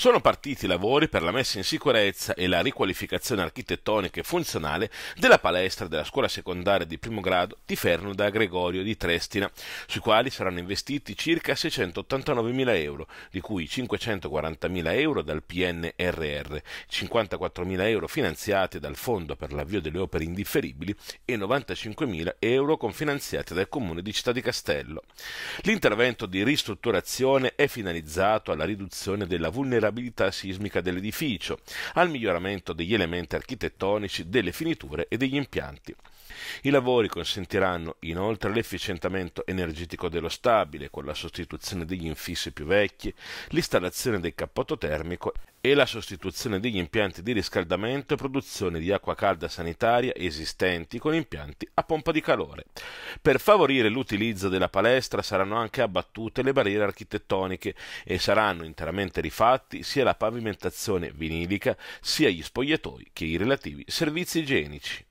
Sono partiti i lavori per la messa in sicurezza e la riqualificazione architettonica e funzionale della palestra della scuola secondaria di primo grado di Ferno da Gregorio di Trestina, sui quali saranno investiti circa 689.000 euro, di cui 540.000 euro dal PNRR, 54.000 euro finanziati dal Fondo per l'avvio delle opere indifferibili e 95.000 euro confinanziati dal Comune di Città di Castello. L'intervento di ristrutturazione è finalizzato alla riduzione della vulnerabilità vulnerabilità sismica dell'edificio, al miglioramento degli elementi architettonici, delle finiture e degli impianti. I lavori consentiranno inoltre l'efficientamento energetico dello stabile con la sostituzione degli infissi più vecchi, l'installazione del cappotto termico e la sostituzione degli impianti di riscaldamento e produzione di acqua calda sanitaria esistenti con impianti a pompa di calore. Per favorire l'utilizzo della palestra saranno anche abbattute le barriere architettoniche e saranno interamente rifatti sia la pavimentazione vinilica sia gli spogliatoi che i relativi servizi igienici.